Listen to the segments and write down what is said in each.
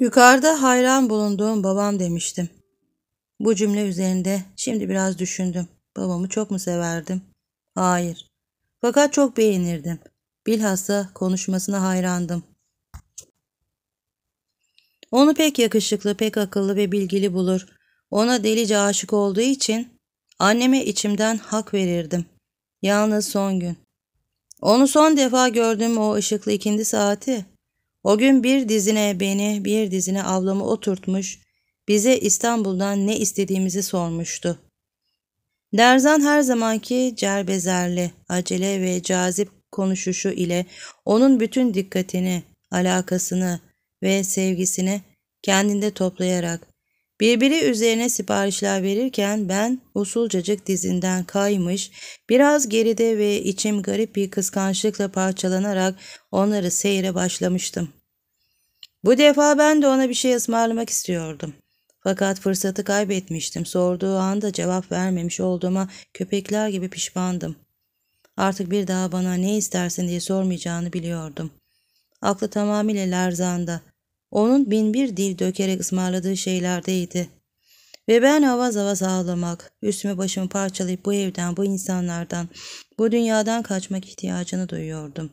Yukarıda hayran bulunduğum babam demiştim. Bu cümle üzerinde şimdi biraz düşündüm. Babamı çok mu severdim? Hayır. Fakat çok beğenirdim. Bilhassa konuşmasına hayrandım. Onu pek yakışıklı, pek akıllı ve bilgili bulur. Ona delice aşık olduğu için anneme içimden hak verirdim. Yalnız son gün. Onu son defa gördüğüm o ışıklı ikindi saati o gün bir dizine beni, bir dizine ablamı oturtmuş, bize İstanbul'dan ne istediğimizi sormuştu. Derzan her zamanki cerbezerli, acele ve cazip konuşuşu ile onun bütün dikkatini, alakasını ve sevgisini kendinde toplayarak Birbiri üzerine siparişler verirken ben usulcacık dizinden kaymış, biraz geride ve içim garip bir kıskançlıkla parçalanarak onları seyre başlamıştım. Bu defa ben de ona bir şey ısmarlamak istiyordum. Fakat fırsatı kaybetmiştim. Sorduğu anda cevap vermemiş olduğuma köpekler gibi pişmandım. Artık bir daha bana ne istersin diye sormayacağını biliyordum. Aklı tamamıyla lerzanda onun bin bir dil dökerek ısmarladığı şeylerdeydi. Ve ben avaz avaz ağlamak, üstümü başımı parçalayıp bu evden, bu insanlardan, bu dünyadan kaçmak ihtiyacını duyuyordum.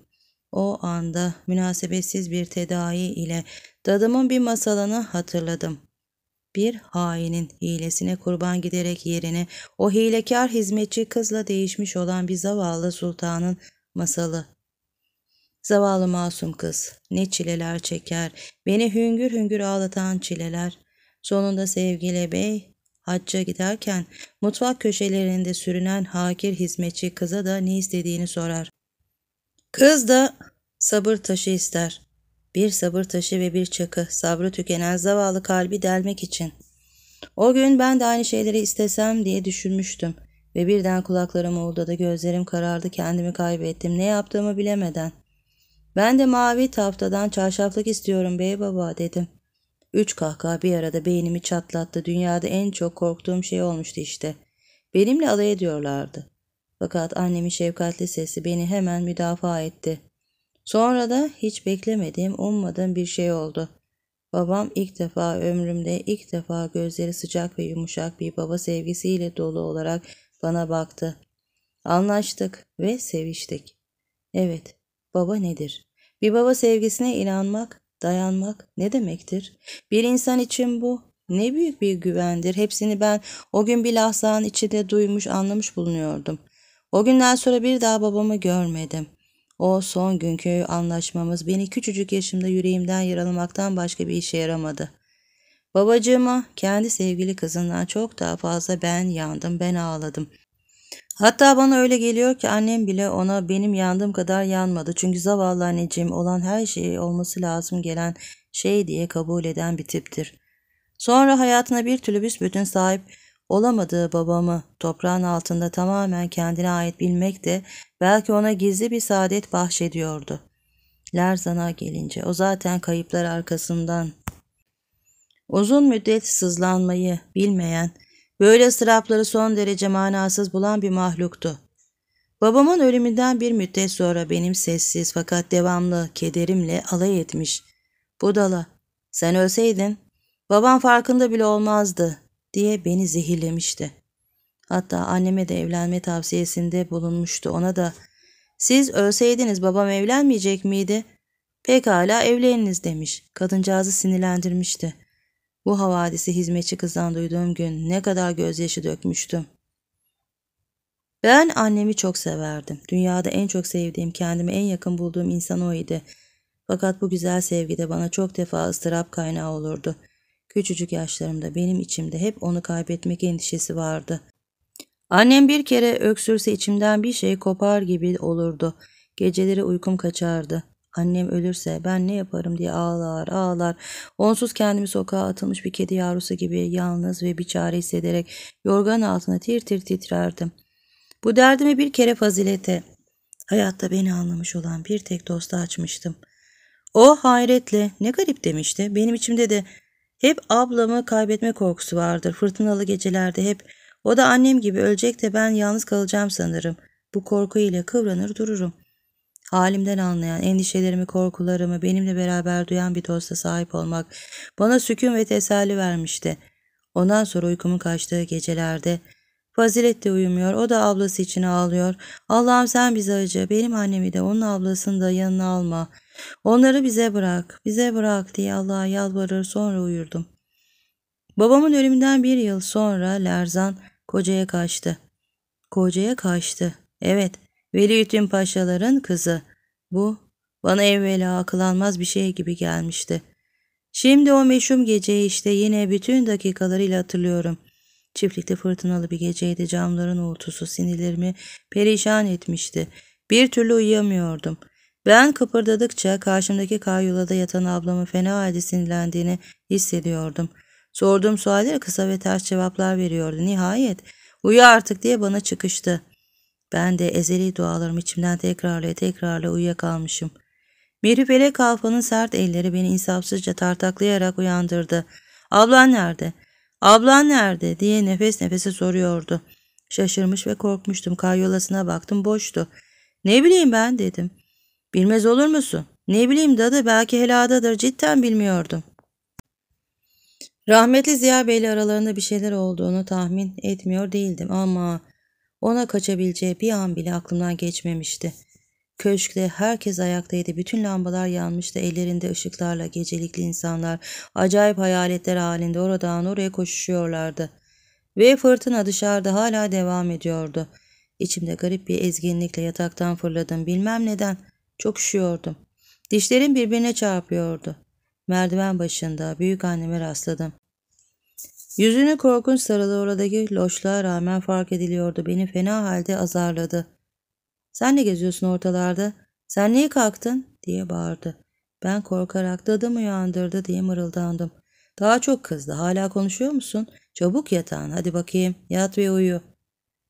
O anda münasebetsiz bir tedavi ile dadımın bir masalını hatırladım. Bir hainin hilesine kurban giderek yerini o hilekar hizmetçi kızla değişmiş olan bir zavallı sultanın masalı Zavallı masum kız ne çileler çeker, beni hüngür hüngür ağlatan çileler. Sonunda sevgili bey hacca giderken mutfak köşelerinde sürünen hakir hizmetçi kıza da ne istediğini sorar. Kız da sabır taşı ister. Bir sabır taşı ve bir çakı sabrı tükenen zavallı kalbi delmek için. O gün ben de aynı şeyleri istesem diye düşünmüştüm ve birden kulaklarım oldu da gözlerim karardı kendimi kaybettim ne yaptığımı bilemeden. Ben de mavi taftadan çarşaflık istiyorum bey baba dedim. Üç kahkaha bir arada beynimi çatlattı. Dünyada en çok korktuğum şey olmuştu işte. Benimle alay ediyorlardı. Fakat annemin şefkatli sesi beni hemen müdafaa etti. Sonra da hiç beklemediğim, ummadığım bir şey oldu. Babam ilk defa ömrümde ilk defa gözleri sıcak ve yumuşak bir baba sevgisiyle dolu olarak bana baktı. Anlaştık ve seviştik. Evet, Baba nedir? Bir baba sevgisine inanmak, dayanmak ne demektir? Bir insan için bu ne büyük bir güvendir. Hepsini ben o gün bir lahzanın içinde duymuş, anlamış bulunuyordum. O günden sonra bir daha babamı görmedim. O son günkü anlaşmamız beni küçücük yaşımda yüreğimden yaralamaktan başka bir işe yaramadı. Babacığıma kendi sevgili kızından çok daha fazla ben yandım, ben ağladım. Hatta bana öyle geliyor ki annem bile ona benim yandığım kadar yanmadı. Çünkü zavallı anneciğim olan her şeyi olması lazım gelen şey diye kabul eden bir tiptir. Sonra hayatına bir türlü büsbütün sahip olamadığı babamı toprağın altında tamamen kendine ait bilmek de belki ona gizli bir saadet bahşediyordu. Lerzan'a gelince o zaten kayıplar arkasından. Uzun müddet sızlanmayı bilmeyen Böyle ıstırapları son derece manasız bulan bir mahluktu. Babamın ölümünden bir müddet sonra benim sessiz fakat devamlı kederimle alay etmiş. Budala, sen ölseydin, babam farkında bile olmazdı diye beni zehirlemişti. Hatta anneme de evlenme tavsiyesinde bulunmuştu. Ona da siz ölseydiniz babam evlenmeyecek miydi? Pekala evleniniz demiş. Kadıncağızı sinirlendirmişti. Bu havadisi hizmetçi kızdan duyduğum gün ne kadar gözyaşı dökmüştüm. Ben annemi çok severdim. Dünyada en çok sevdiğim, kendime en yakın bulduğum insan oydu. Fakat bu güzel sevgi de bana çok defa ıstırap kaynağı olurdu. Küçücük yaşlarımda benim içimde hep onu kaybetmek endişesi vardı. Annem bir kere öksürse içimden bir şey kopar gibi olurdu. Geceleri uykum kaçardı. Annem ölürse ben ne yaparım diye ağlar ağlar. Onsuz kendimi sokağa atılmış bir kedi yavrusu gibi yalnız ve bir çare hissederek yorgan altına tir tir titrerdim. Bu derdimi bir kere fazilete, hayatta beni anlamış olan bir tek dosta açmıştım. O hayretle ne garip demişti. Benim içimde de hep ablamı kaybetme korkusu vardır. Fırtınalı gecelerde hep o da annem gibi ölecek de ben yalnız kalacağım sanırım. Bu korku ile kıvranır dururum. Halimden anlayan, endişelerimi, korkularımı benimle beraber duyan bir dosta sahip olmak bana sükun ve teselli vermişti. Ondan sonra uykumun kaçtığı gecelerde Fazilet de uyumuyor, o da ablası için ağlıyor. Allah'ım sen bize acı, benim annemi de onun ablasını da yanına alma. Onları bize bırak, bize bırak diye Allah'a yalvarır sonra uyurdum. Babamın ölümünden bir yıl sonra Lerzan kocaya kaçtı. Kocaya kaçtı. Evet, Veli Veliyüddin Paşaların kızı. Bu bana evvela akılanmaz bir şey gibi gelmişti. Şimdi o meşhum geceyi işte yine bütün dakikalarıyla hatırlıyorum. Çiftlikte fırtınalı bir geceydi. Camların uğultusu sinirlerimi perişan etmişti. Bir türlü uyuyamıyordum. Ben kıpırdadıkça karşımdaki kayyulada yatan ablamın fena halde sinirlendiğini hissediyordum. Sorduğum suallere kısa ve ters cevaplar veriyordu. Nihayet uyu artık diye bana çıkıştı. Ben de ezeli dualarımı içimden tekrarla tekrarla uyuyakalmışım. Meribele kalfanın sert elleri beni insafsızca tartaklayarak uyandırdı. Ablan nerede? Ablan nerede? diye nefes nefese soruyordu. Şaşırmış ve korkmuştum. Karyolasına baktım boştu. Ne bileyim ben dedim. Bilmez olur musun? Ne bileyim dadı belki heladadır cidden bilmiyordum. Rahmetli Ziya Bey'le aralarında bir şeyler olduğunu tahmin etmiyor değildim ama ona kaçabileceği bir an bile aklımdan geçmemişti. Köşkte herkes ayaktaydı. Bütün lambalar yanmıştı. Ellerinde ışıklarla gecelikli insanlar acayip hayaletler halinde oradan oraya koşuşuyorlardı. Ve fırtına dışarıda hala devam ediyordu. İçimde garip bir ezginlikle yataktan fırladım. Bilmem neden. Çok üşüyordum. Dişlerim birbirine çarpıyordu. Merdiven başında büyük anneme rastladım. Yüzünü korkunç sarılı oradaki loşluğa rağmen fark ediliyordu. Beni fena halde azarladı. Sen ne geziyorsun ortalarda? Sen niye kalktın? diye bağırdı. Ben korkarak dadım uyandırdı diye mırıldandım. Daha çok kızdı. Hala konuşuyor musun? Çabuk yatağın. Hadi bakayım. Yat ve uyu.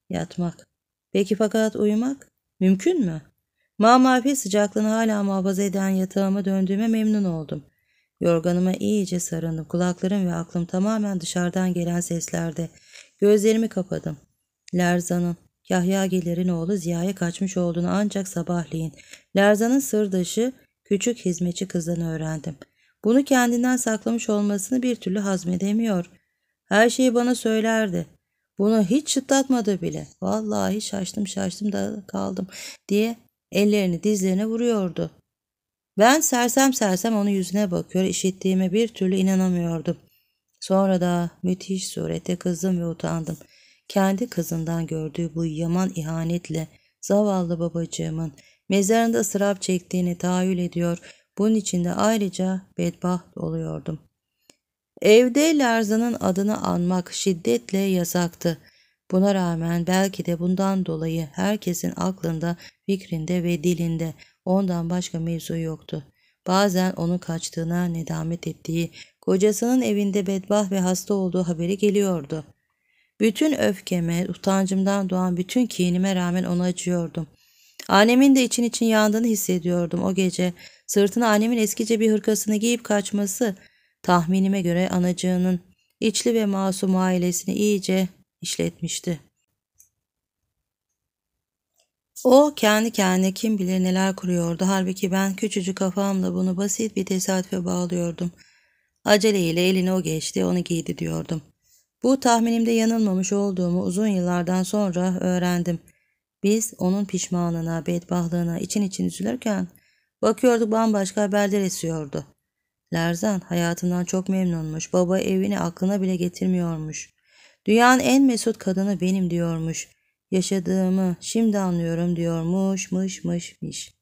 Yatmak. Peki fakat uyumak? Mümkün mü? Mamafi sıcaklığını hala muhafaza eden yatağıma döndüğüme memnun oldum. Yorganıma iyice sarındım. Kulaklarım ve aklım tamamen dışarıdan gelen seslerde. Gözlerimi kapadım. Lerzan'ın, Yahya Gelir'in oğlu Ziya'ya kaçmış olduğunu ancak sabahleyin. Lerzan'ın sırdaşı küçük hizmetçi kızdan öğrendim. Bunu kendinden saklamış olmasını bir türlü hazmedemiyor. Her şeyi bana söylerdi. Bunu hiç çıtlatmadı bile. Vallahi şaştım şaştım da kaldım diye ellerini dizlerine vuruyordu. Ben sersem sersem onun yüzüne bakıyor, işittiğime bir türlü inanamıyordum. Sonra da müthiş surete kızdım ve utandım. Kendi kızından gördüğü bu yaman ihanetle zavallı babacığımın mezarında ısrap çektiğini tahayyül ediyor, bunun için de ayrıca bedbaht oluyordum. Evde Larzanın adını anmak şiddetle yasaktı. Buna rağmen belki de bundan dolayı herkesin aklında, fikrinde ve dilinde Ondan başka mevzu yoktu. Bazen onun kaçtığına nedamet ettiği, kocasının evinde bedbah ve hasta olduğu haberi geliyordu. Bütün öfkeme, utancımdan doğan bütün kinime rağmen onu acıyordum. Annemin de için için yandığını hissediyordum o gece. Sırtına annemin eskice bir hırkasını giyip kaçması, tahminime göre anacığının içli ve masum ailesini iyice işletmişti. O kendi kendine kim bilir neler kuruyordu. Halbuki ben küçücük kafamla bunu basit bir tesadüfe bağlıyordum. Aceleyle elini o geçti, onu giydi diyordum. Bu tahminimde yanılmamış olduğumu uzun yıllardan sonra öğrendim. Biz onun pişmanlığına, bedbahlığına için için üzülürken bakıyorduk bambaşka haberler esiyordu. Lerzan hayatından çok memnunmuş. Baba evini aklına bile getirmiyormuş. Dünyanın en mesut kadını benim diyormuş.'' yaşadığımı şimdi anlıyorum diyormuş mış mış miş.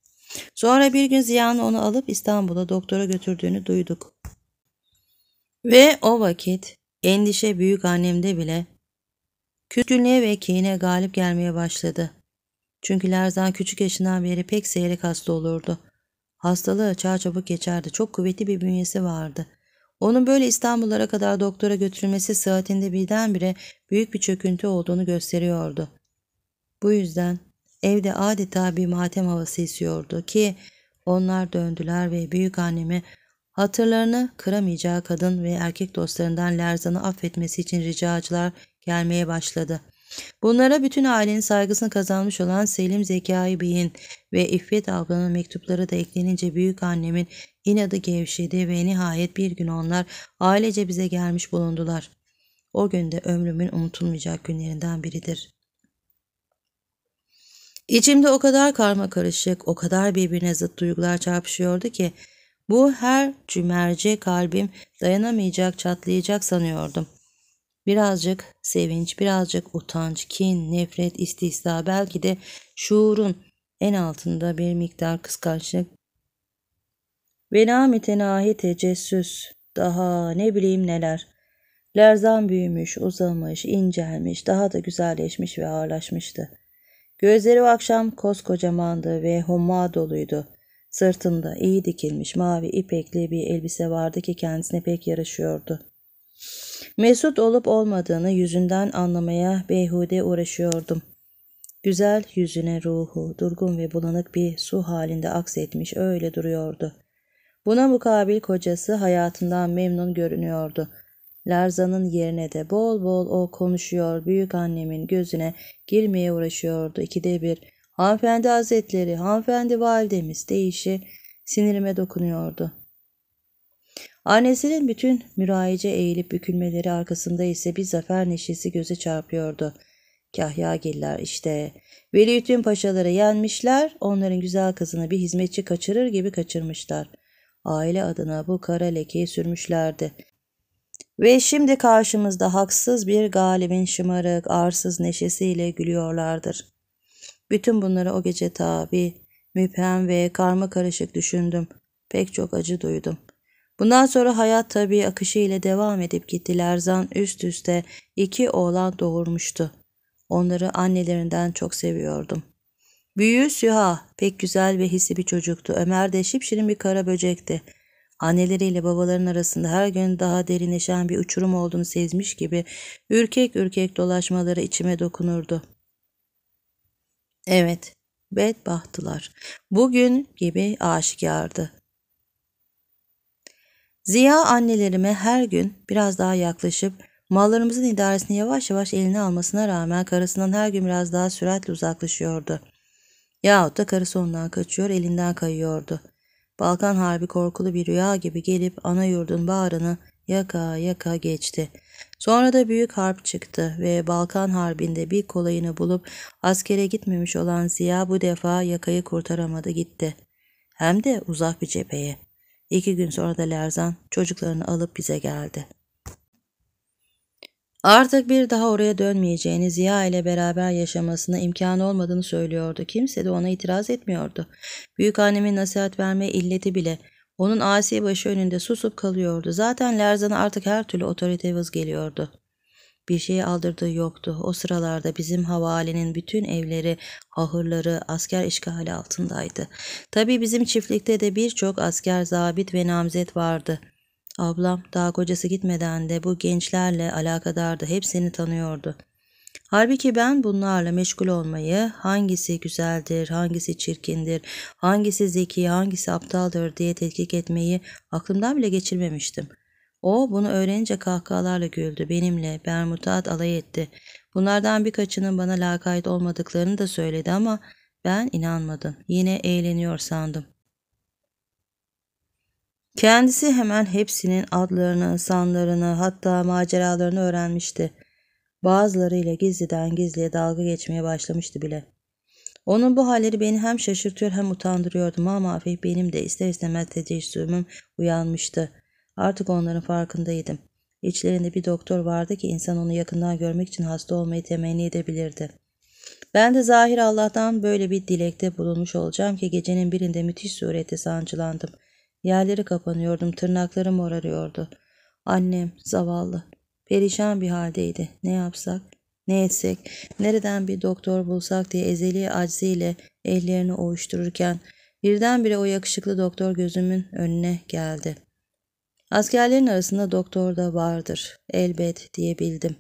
Sonra bir gün Ziya'nın onu alıp İstanbul'a doktora götürdüğünü duyduk. Ve o vakit endişe büyük annemde bile küskünlüğe ve kine galip gelmeye başladı. Çünkü Lerzan küçük yaşından beri pek seyrek hasta olurdu. Hastalığı çağ çabuk geçerdi. Çok kuvvetli bir bünyesi vardı. Onun böyle İstanbullara kadar doktora götürülmesi sıhhatinde birdenbire büyük bir çöküntü olduğunu gösteriyordu. Bu yüzden evde adeta bir matem havası esiyordu ki onlar döndüler ve büyük annemi hatırlarını kıramayacağı kadın ve erkek dostlarından Lerzan'ı affetmesi için ricacılar gelmeye başladı. Bunlara bütün ailenin saygısını kazanmış olan Selim Zekai Bey'in ve İffet ablanın mektupları da eklenince büyük annemin inadı gevşedi ve nihayet bir gün onlar ailece bize gelmiş bulundular. O günde ömrümün unutulmayacak günlerinden biridir.'' İçimde o kadar karma karışık, o kadar birbirine zıt duygular çarpışıyordu ki bu her cümerce kalbim dayanamayacak, çatlayacak sanıyordum. Birazcık sevinç, birazcık utanç, kin, nefret, istihza belki de şuurun en altında bir miktar kıskançlık Vela mütenahi tecessüs, daha ne bileyim neler. Lerzan büyümüş, uzamış, incelmiş, daha da güzelleşmiş ve ağırlaşmıştı. Gözleri o akşam koskocamandı ve humma doluydu. Sırtında iyi dikilmiş mavi ipekli bir elbise vardı ki kendisine pek yaraşıyordu. Mesut olup olmadığını yüzünden anlamaya beyhude uğraşıyordum. Güzel yüzüne ruhu, durgun ve bulanık bir su halinde aksetmiş öyle duruyordu. Buna mukabil kocası hayatından memnun görünüyordu. Larza'nın yerine de bol bol o konuşuyor, büyük annemin gözüne girmeye uğraşıyordu. İkide bir hanımefendi hazretleri, hanımefendi validemiz deyişi sinirime dokunuyordu. Annesinin bütün mürayice eğilip bükülmeleri arkasında ise bir zafer neşesi göze çarpıyordu. Kahyagiller işte. Veliyütün paşaları yenmişler, onların güzel kızını bir hizmetçi kaçırır gibi kaçırmışlar. Aile adına bu kara lekeyi sürmüşlerdi. Ve şimdi karşımızda haksız bir galibin şımarık, arsız neşesiyle gülüyorlardır. Bütün bunları o gece tabi, müphem ve karma karışık düşündüm. Pek çok acı duydum. Bundan sonra hayat tabi akışı ile devam edip gittiler. Zan üst üste iki oğlan doğurmuştu. Onları annelerinden çok seviyordum. Büyüğü Süha pek güzel ve hisli bir çocuktu. Ömer de şipşirin bir kara böcekti anneleriyle babaların arasında her gün daha derinleşen bir uçurum olduğunu sezmiş gibi ürkek ürkek dolaşmaları içime dokunurdu. Evet, bedbahtılar. Bugün gibi aşikardı. Ziya annelerime her gün biraz daha yaklaşıp mallarımızın idaresini yavaş yavaş eline almasına rağmen karısından her gün biraz daha süratle uzaklaşıyordu. Yahut da karısı ondan kaçıyor, elinden kayıyordu. Balkan Harbi korkulu bir rüya gibi gelip ana yurdun bağrını yaka yaka geçti. Sonra da büyük harp çıktı ve Balkan Harbi'nde bir kolayını bulup askere gitmemiş olan Ziya bu defa yakayı kurtaramadı gitti. Hem de uzak bir cepheye. İki gün sonra da Lerzan çocuklarını alıp bize geldi.'' Artık bir daha oraya dönmeyeceğini, Ziya ile beraber yaşamasına imkan olmadığını söylüyordu. Kimse de ona itiraz etmiyordu. Büyük annemin nasihat verme illeti bile onun asi başı önünde susup kalıyordu. Zaten Lerzan'a artık her türlü otorite vız geliyordu. Bir şeye aldırdığı yoktu. O sıralarda bizim havalenin bütün evleri, ahırları asker işgali altındaydı. Tabii bizim çiftlikte de birçok asker, zabit ve namzet vardı.'' Ablam daha kocası gitmeden de bu gençlerle alakadardı. Hepsini tanıyordu. Halbuki ben bunlarla meşgul olmayı hangisi güzeldir, hangisi çirkindir, hangisi zeki, hangisi aptaldır diye tetkik etmeyi aklımdan bile geçirmemiştim. O bunu öğrenince kahkahalarla güldü. Benimle bermutat alay etti. Bunlardan birkaçının bana lakayt olmadıklarını da söyledi ama ben inanmadım. Yine eğleniyor sandım. Kendisi hemen hepsinin adlarını, sanlarını, hatta maceralarını öğrenmişti. Bazılarıyla gizliden gizliye dalga geçmeye başlamıştı bile. Onun bu halleri beni hem şaşırtıyor hem utandırıyordu. Mamafih benim de ister istemez tecessümüm uyanmıştı. Artık onların farkındaydım. İçlerinde bir doktor vardı ki insan onu yakından görmek için hasta olmayı temenni edebilirdi. Ben de zahir Allah'tan böyle bir dilekte bulunmuş olacağım ki gecenin birinde müthiş surette sancılandım.'' Yerlere kapanıyordum, tırnaklarım morarıyordu. Annem, zavallı, perişan bir haldeydi. Ne yapsak, ne etsek, nereden bir doktor bulsak diye ezeli acziyle ellerini ovuştururken birdenbire o yakışıklı doktor gözümün önüne geldi. Askerlerin arasında doktor da vardır, elbet diyebildim.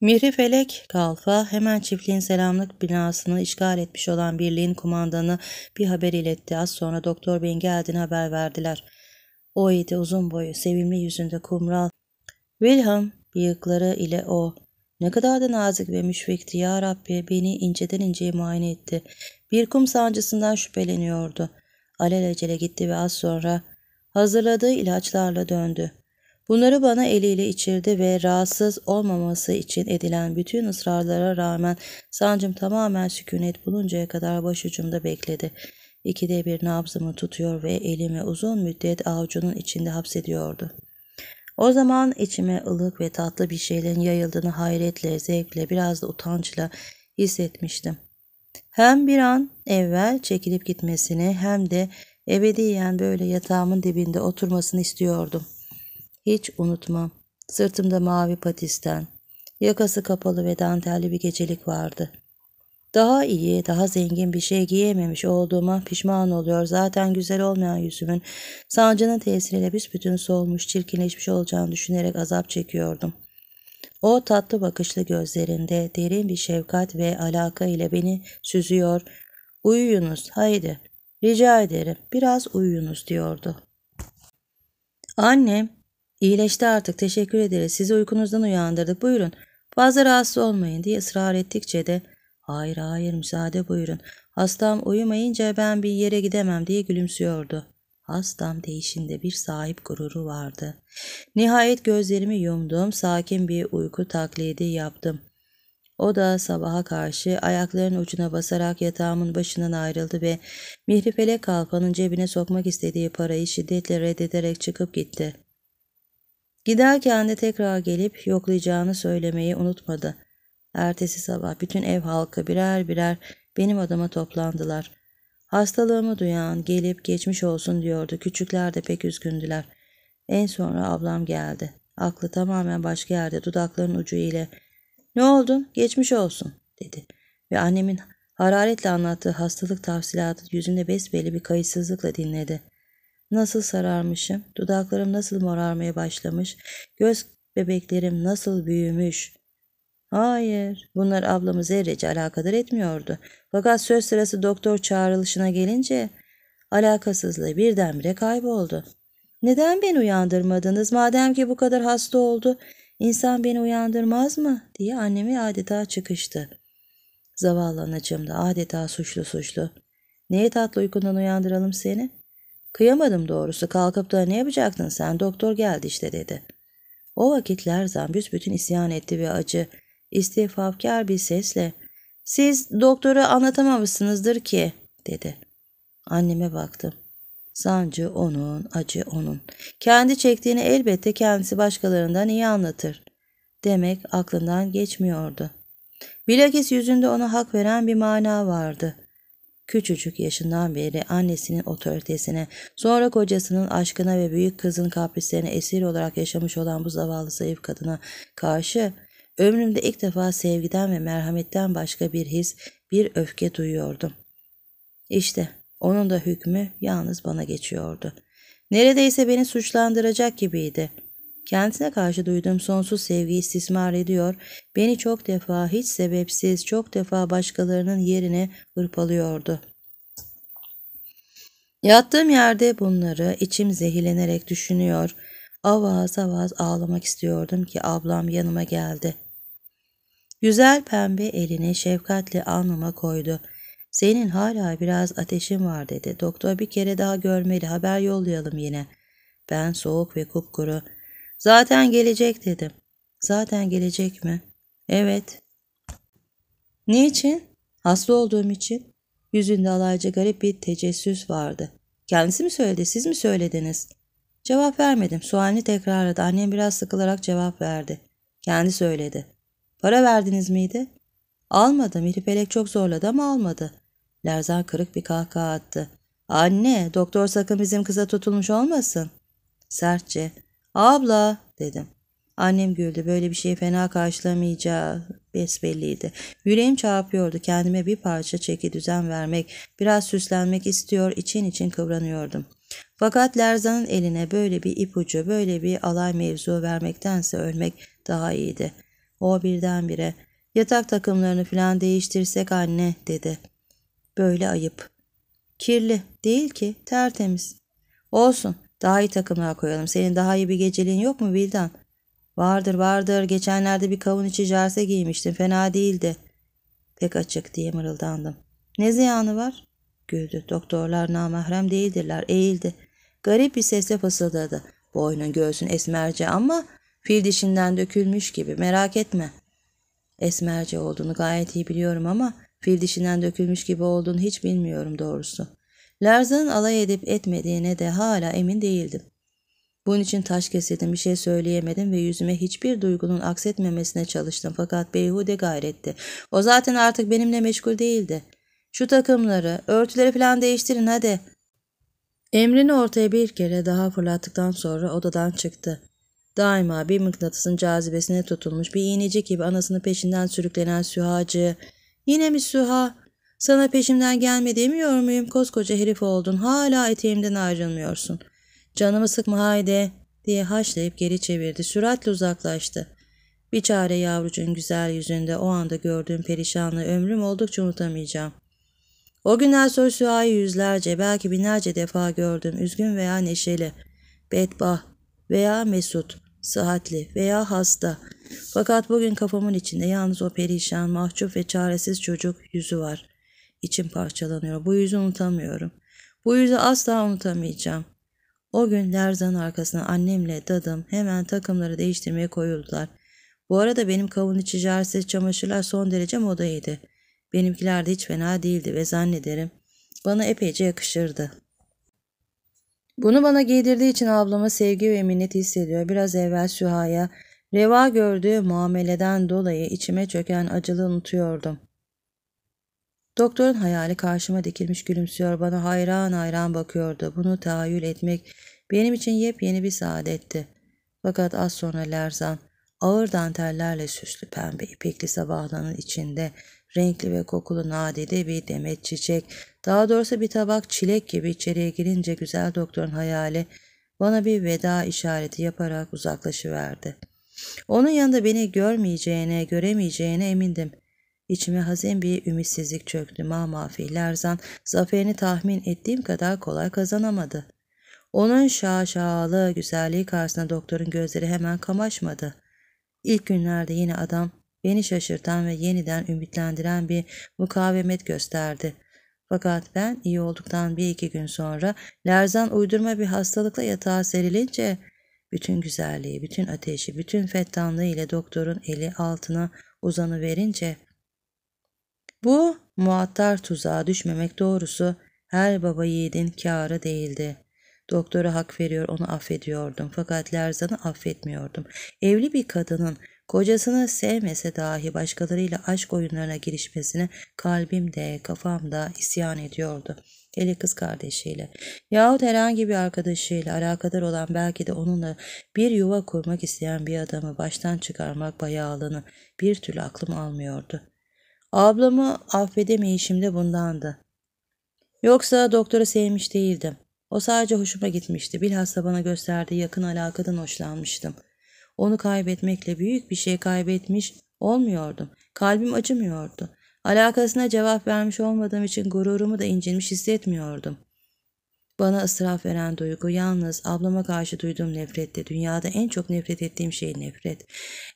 Mihri Felek Kalfa hemen çiftliğin selamlık binasını işgal etmiş olan birliğin kumandanı bir haber iletti. Az sonra doktor beyin geldiğini haber verdiler. O idi uzun boyu, sevimli yüzünde kumral. Wilhelm bıyıkları ile o. Ne kadar da nazik ve müşfikti ya Rabbi beni inceden inceye muayene etti. Bir kum sancısından şüpheleniyordu. Alelacele gitti ve az sonra hazırladığı ilaçlarla döndü. Bunları bana eliyle içirdi ve rahatsız olmaması için edilen bütün ısrarlara rağmen sancım tamamen sükunet buluncaya kadar başucumda bekledi. İkide bir nabzımı tutuyor ve elimi uzun müddet avucunun içinde hapsediyordu. O zaman içime ılık ve tatlı bir şeylerin yayıldığını hayretle, zevkle, biraz da utançla hissetmiştim. Hem bir an evvel çekilip gitmesini hem de ebediyen böyle yatağımın dibinde oturmasını istiyordum.'' Hiç unutmam. Sırtımda mavi patisten. Yakası kapalı ve dantelli bir gecelik vardı. Daha iyi, daha zengin bir şey giyememiş olduğuma pişman oluyor. Zaten güzel olmayan yüzümün sancının tesiriyle büsbütün solmuş, çirkinleşmiş olacağını düşünerek azap çekiyordum. O tatlı bakışlı gözlerinde derin bir şefkat ve alaka ile beni süzüyor. Uyuyunuz, haydi, rica ederim, biraz uyuyunuz diyordu. Annem İyileşti artık teşekkür ederiz sizi uykunuzdan uyandırdık buyurun. Fazla rahatsız olmayın diye ısrar ettikçe de hayır hayır müsaade buyurun. Hastam uyumayınca ben bir yere gidemem diye gülümsüyordu. Hastam değişinde bir sahip gururu vardı. Nihayet gözlerimi yumdum, sakin bir uyku taklidi yaptım. O da sabaha karşı ayaklarının ucuna basarak yatağımın başından ayrıldı ve mihrifele kalfanın cebine sokmak istediği parayı şiddetle reddederek çıkıp gitti. Giderken de tekrar gelip yoklayacağını söylemeyi unutmadı. Ertesi sabah bütün ev halkı birer birer benim adama toplandılar. Hastalığımı duyan gelip geçmiş olsun diyordu. Küçükler de pek üzgündüler. En sonra ablam geldi. Aklı tamamen başka yerde dudakların ucu ile ne oldun geçmiş olsun dedi. Ve annemin hararetle anlattığı hastalık tafsilatı yüzünde besbelli bir kayıtsızlıkla dinledi.'' Nasıl sararmışım, dudaklarım nasıl morarmaya başlamış, göz bebeklerim nasıl büyümüş. Hayır, bunlar ablamı zerrece alakadar etmiyordu. Fakat söz sırası doktor çağrılışına gelince alakasızlığı birdenbire kayboldu. Neden beni uyandırmadınız madem ki bu kadar hasta oldu? insan beni uyandırmaz mı? diye annemi adeta çıkıştı. Zavallı anacığım da adeta suçlu suçlu. Neye tatlı uykundan uyandıralım seni? Kıyamadım doğrusu kalkıp da ne yapacaktın sen doktor geldi işte dedi. O vakitler Zambüs bütün isyan etti ve acı, istifafkar bir sesle siz doktoru anlatamamışsınızdır ki dedi. Anneme baktım. Sancı onun, acı onun. Kendi çektiğini elbette kendisi başkalarından iyi anlatır. Demek aklından geçmiyordu. Bilakis yüzünde ona hak veren bir mana vardı küçücük yaşından beri annesinin otoritesine, sonra kocasının aşkına ve büyük kızın kaprislerine esir olarak yaşamış olan bu zavallı zayıf kadına karşı ömrümde ilk defa sevgiden ve merhametten başka bir his, bir öfke duyuyordum. İşte onun da hükmü yalnız bana geçiyordu. Neredeyse beni suçlandıracak gibiydi.'' Kendisine karşı duyduğum sonsuz sevgiyi istismar ediyor, beni çok defa hiç sebepsiz, çok defa başkalarının yerine hırpalıyordu. Yattığım yerde bunları içim zehirlenerek düşünüyor, avaz avaz ağlamak istiyordum ki ablam yanıma geldi. Güzel pembe elini şefkatle alnıma koydu.'' Senin hala biraz ateşin var dedi. Doktor bir kere daha görmeli haber yollayalım yine. Ben soğuk ve kupkuru. Zaten gelecek dedim. Zaten gelecek mi? Evet. Niçin? Hasta olduğum için. Yüzünde alaycı garip bir tecessüs vardı. Kendisi mi söyledi, siz mi söylediniz? Cevap vermedim. Sualini tekrarladı. Annem biraz sıkılarak cevap verdi. Kendi söyledi. Para verdiniz miydi? Almadım. İripelek çok zorladı ama almadı. Lerzan kırık bir kahkaha attı. Anne, doktor sakın bizim kıza tutulmuş olmasın. Sertçe. Abla dedim. Annem güldü. Böyle bir şeyi fena karşılamayacağı besbelliydi. Yüreğim çarpıyordu. Kendime bir parça çeki düzen vermek, biraz süslenmek istiyor, için için kıvranıyordum. Fakat Lerzan'ın eline böyle bir ipucu, böyle bir alay mevzu vermektense ölmek daha iyiydi. O birdenbire yatak takımlarını filan değiştirsek anne dedi. Böyle ayıp. Kirli değil ki tertemiz. Olsun daha iyi takımlar koyalım. Senin daha iyi bir geceliğin yok mu Bildan? Vardır vardır. Geçenlerde bir kavun içi jerse giymiştin, Fena değildi. Pek açık diye mırıldandım. Ne ziyanı var? Güldü. Doktorlar namahrem değildirler. Eğildi. Garip bir sesle fısıldadı. Boynun göğsün esmerce ama fil dişinden dökülmüş gibi. Merak etme. Esmerce olduğunu gayet iyi biliyorum ama fil dişinden dökülmüş gibi olduğunu hiç bilmiyorum doğrusu. Lerzan'ın alay edip etmediğine de hala emin değildim. Bunun için taş kesildim bir şey söyleyemedim ve yüzüme hiçbir duygunun aksetmemesine çalıştım fakat beyhude gayretti. O zaten artık benimle meşgul değildi. Şu takımları, örtüleri falan değiştirin hadi. Emrini ortaya bir kere daha fırlattıktan sonra odadan çıktı. Daima bir mıknatısın cazibesine tutulmuş bir iğneci gibi anasını peşinden sürüklenen Sühacı. Yine mi Süha? Sana peşimden gelme demiyor muyum? Koskoca herif oldun. Hala eteğimden ayrılmıyorsun. Canımı sıkma haydi diye haşlayıp geri çevirdi. Süratle uzaklaştı. Bir çare yavrucun güzel yüzünde o anda gördüğüm perişanlığı ömrüm oldukça unutamayacağım. O günden sonra Süha'yı yüzlerce belki binlerce defa gördüm. Üzgün veya neşeli, bedbah veya mesut, sıhhatli veya hasta. Fakat bugün kafamın içinde yalnız o perişan, mahcup ve çaresiz çocuk yüzü var için parçalanıyor. Bu yüzü unutamıyorum. Bu yüzü asla unutamayacağım. O gün Lerzan'ın arkasına annemle dadım hemen takımları değiştirmeye koyuldular. Bu arada benim kavun içi jersiz çamaşırlar son derece modaydı. Benimkiler de hiç fena değildi ve zannederim bana epeyce yakışırdı. Bunu bana giydirdiği için ablama sevgi ve minnet hissediyor. Biraz evvel Süha'ya reva gördüğü muameleden dolayı içime çöken acılı unutuyordum. Doktorun hayali karşıma dikilmiş gülümsüyor bana hayran hayran bakıyordu. Bunu tahayyül etmek benim için yepyeni bir saadetti. Fakat az sonra Lerzan ağır dantellerle süslü pembe ipekli sabahlanın içinde renkli ve kokulu nadide bir demet çiçek, daha doğrusu bir tabak çilek gibi içeriye girince güzel doktorun hayali bana bir veda işareti yaparak uzaklaşıverdi. Onun yanında beni görmeyeceğine, göremeyeceğine emindim. İçime hazin bir ümitsizlik çöktü. Mahmafi Lerzan zaferini tahmin ettiğim kadar kolay kazanamadı. Onun şaşalı güzelliği karşısında doktorun gözleri hemen kamaşmadı. İlk günlerde yine adam beni şaşırtan ve yeniden ümitlendiren bir mukavemet gösterdi. Fakat ben iyi olduktan bir iki gün sonra Lerzan uydurma bir hastalıkla yatağa serilince bütün güzelliği, bütün ateşi, bütün fettanlığı ile doktorun eli altına uzanı verince bu muattar tuzağa düşmemek doğrusu her baba yiğidin kârı değildi. Doktora hak veriyor onu affediyordum fakat Lerzan'ı affetmiyordum. Evli bir kadının kocasını sevmese dahi başkalarıyla aşk oyunlarına girişmesine kalbim de kafam da isyan ediyordu. Hele kız kardeşiyle yahut herhangi bir arkadaşıyla alakadar olan belki de onunla bir yuva kurmak isteyen bir adamı baştan çıkarmak bayağılığını bir türlü aklım almıyordu.'' Ablamı affedemeyişimde bundandı. Yoksa doktora sevmiş değildim. O sadece hoşuma gitmişti. Bilhassa bana gösterdiği yakın alakadan hoşlanmıştım. Onu kaybetmekle büyük bir şey kaybetmiş olmuyordum. Kalbim acımıyordu. Alakasına cevap vermiş olmadığım için gururumu da incinmiş hissetmiyordum. Bana ısraf veren duygu yalnız ablama karşı duyduğum nefretti. Dünyada en çok nefret ettiğim şey nefret.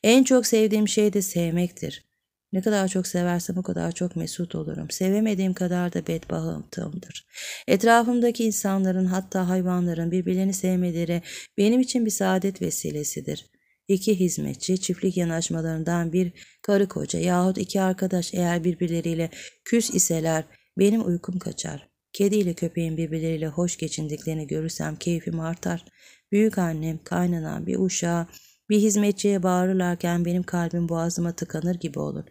En çok sevdiğim şey de sevmektir. Ne kadar çok seversem o kadar çok mesut olurum. Sevemediğim kadar da bedbahtımdır. Etrafımdaki insanların hatta hayvanların birbirlerini sevmeleri benim için bir saadet vesilesidir. İki hizmetçi çiftlik yanaşmalarından bir karı koca yahut iki arkadaş eğer birbirleriyle küs iseler benim uykum kaçar. Kedi ile köpeğin birbirleriyle hoş geçindiklerini görürsem keyfim artar. Büyük annem, kaynanan bir uşağa, bir hizmetçiye bağırırlarken benim kalbim boğazıma tıkanır gibi olur.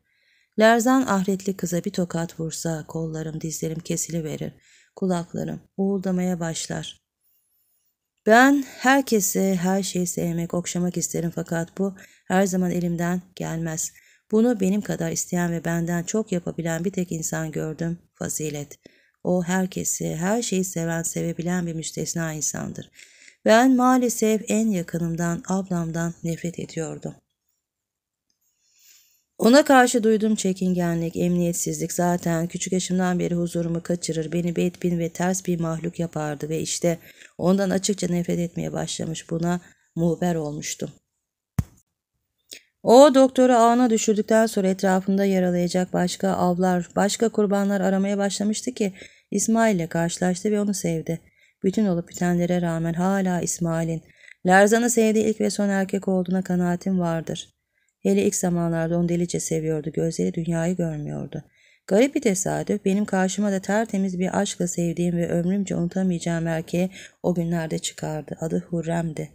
Lerzan ahretli kıza bir tokat vursa kollarım dizlerim kesiliverir. Kulaklarım uğuldamaya başlar. Ben herkesi, her şeyi sevmek, okşamak isterim fakat bu her zaman elimden gelmez. Bunu benim kadar isteyen ve benden çok yapabilen bir tek insan gördüm, fazilet. O herkesi, her şeyi seven, sevebilen bir müstesna insandır. Ben maalesef en yakınımdan, ablamdan nefret ediyordum. Ona karşı duyduğum çekingenlik, emniyetsizlik zaten küçük yaşımdan beri huzurumu kaçırır, beni bedbin ve ters bir mahluk yapardı ve işte ondan açıkça nefret etmeye başlamış buna muhber olmuştum. O doktoru ağına düşürdükten sonra etrafında yaralayacak başka avlar, başka kurbanlar aramaya başlamıştı ki İsmail ile karşılaştı ve onu sevdi. Bütün olup bitenlere rağmen hala İsmail'in Lerzan'ı sevdiği ilk ve son erkek olduğuna kanaatim vardır.'' Hele ilk zamanlarda onu delice seviyordu. Gözleri dünyayı görmüyordu. Garip bir tesadüf benim karşıma da tertemiz bir aşkla sevdiğim ve ömrümce unutamayacağım erkeği o günlerde çıkardı. Adı Hurrem'di.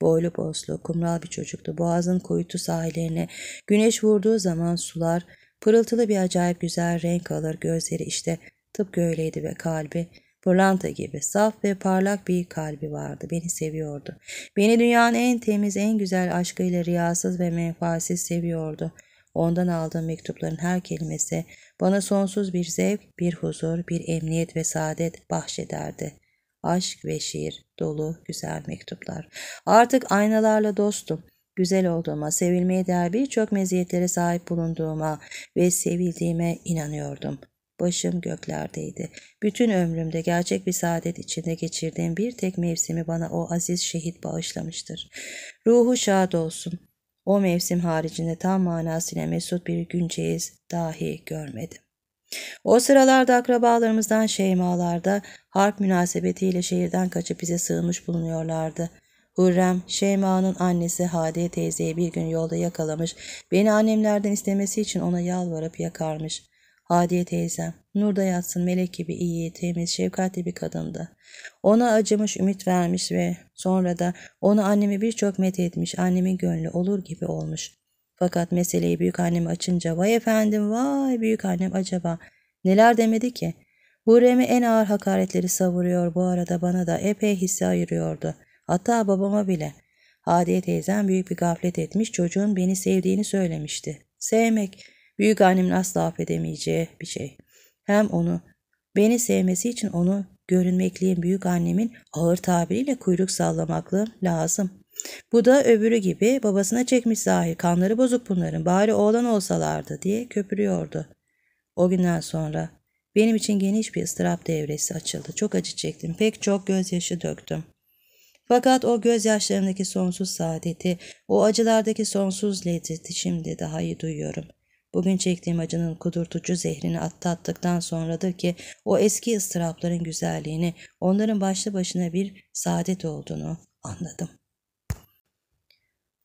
Boylu poslu, kumral bir çocuktu. Boğazın kuytu sahillerine güneş vurduğu zaman sular pırıltılı bir acayip güzel renk alır. Gözleri işte tıpkı öyleydi ve kalbi Pırlanta gibi saf ve parlak bir kalbi vardı. Beni seviyordu. Beni dünyanın en temiz, en güzel aşkıyla riyasız ve menfaatsiz seviyordu. Ondan aldığım mektupların her kelimesi bana sonsuz bir zevk, bir huzur, bir emniyet ve saadet bahşederdi. Aşk ve şiir dolu güzel mektuplar. Artık aynalarla dostum güzel olduğuma, sevilmeye değer birçok meziyetlere sahip bulunduğuma ve sevildiğime inanıyordum. Başım göklerdeydi. Bütün ömrümde gerçek bir saadet içinde geçirdiğim bir tek mevsimi bana o aziz şehit bağışlamıştır. Ruhu şad olsun. O mevsim haricinde tam manasıyla mesut bir günceyiz dahi görmedim. O sıralarda akrabalarımızdan şeymalarda harp münasebetiyle şehirden kaçıp bize sığınmış bulunuyorlardı. Hürrem, Şeyma'nın annesi Hadiye teyzeyi bir gün yolda yakalamış, beni annemlerden istemesi için ona yalvarıp yakarmış. Hadiye teyzem, Nur'da yatsın melek gibi iyi, temiz, şefkatli bir kadındı. Ona acımış, ümit vermiş ve sonra da onu annemi birçok met etmiş, annemin gönlü olur gibi olmuş. Fakat meseleyi büyük annem açınca vay efendim vay büyük annem acaba neler demedi ki? Hurem'e en ağır hakaretleri savuruyor bu arada bana da epey hisse ayırıyordu. Hatta babama bile. Hadiye teyzem büyük bir gaflet etmiş çocuğun beni sevdiğini söylemişti. Sevmek. Büyük annemin asla affedemeyeceği bir şey. Hem onu, beni sevmesi için onu görünmekliğin büyük annemin ağır tabiriyle kuyruk sallamaklı lazım. Bu da öbürü gibi babasına çekmiş zahir kanları bozuk bunların bari oğlan olsalardı diye köpürüyordu. O günden sonra benim için geniş bir ıstırap devresi açıldı. Çok acı çektim. Pek çok gözyaşı döktüm. Fakat o gözyaşlarımdaki sonsuz saadeti, o acılardaki sonsuz lezzeti şimdi daha iyi duyuyorum. Bugün çektiğim acının kudurtucu zehrini attattıktan sonradır ki o eski ıstırapların güzelliğini, onların başlı başına bir saadet olduğunu anladım.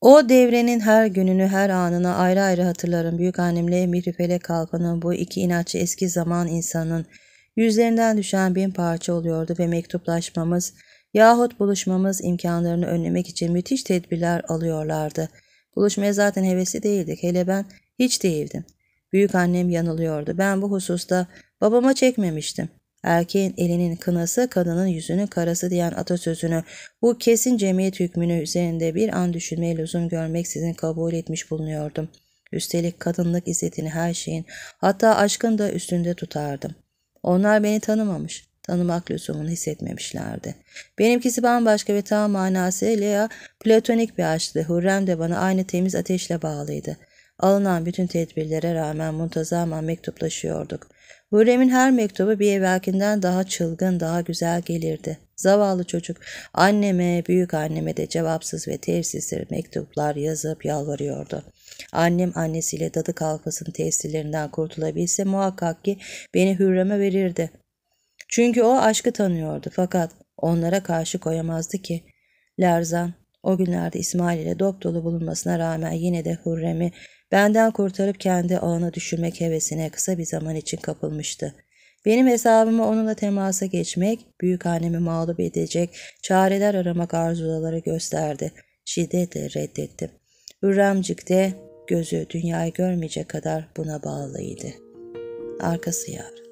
O devrenin her gününü her anını ayrı ayrı hatırlarım. Büyük Büyükannemle Mihrifele Kalkan'ın bu iki inatçı eski zaman insanının yüzlerinden düşen bin parça oluyordu ve mektuplaşmamız yahut buluşmamız imkanlarını önlemek için müthiş tedbirler alıyorlardı. Buluşmaya zaten hevesi değildik. Hele ben hiç değildim. Büyük annem yanılıyordu. Ben bu hususta babama çekmemiştim. Erkeğin elinin kınası, kadının yüzünün karası diyen atasözünü bu kesin cemiyet hükmünü üzerinde bir an düşünmeye lüzum görmeksizin kabul etmiş bulunuyordum. Üstelik kadınlık izzetini her şeyin, hatta aşkın da üstünde tutardım. Onlar beni tanımamış, tanımak lüzumunu hissetmemişlerdi. Benimkisi bambaşka ve tam manası manasıyla platonik bir aşktı. Hürrem de bana aynı temiz ateşle bağlıydı.'' Alınan bütün tedbirlere rağmen muntazaman mektuplaşıyorduk. Hürrem'in her mektubu bir evvelkinden daha çılgın, daha güzel gelirdi. Zavallı çocuk anneme, büyük anneme de cevapsız ve tesirsiz mektuplar yazıp yalvarıyordu. Annem annesiyle dadı kalfasının tesirlerinden kurtulabilse muhakkak ki beni Hürrem'e verirdi. Çünkü o aşkı tanıyordu fakat onlara karşı koyamazdı ki. Lerzan o günlerde İsmail ile dop dolu bulunmasına rağmen yine de Hürrem'i Benden kurtarıp kendi ağına düşürmek hevesine kısa bir zaman için kapılmıştı. Benim hesabımı onunla temasa geçmek, büyük annemi mağlup edecek çareler aramak arzuları gösterdi. Şiddetle reddettim. Hürremcik de gözü dünyayı görmeyecek kadar buna bağlıydı. Arkası yarın.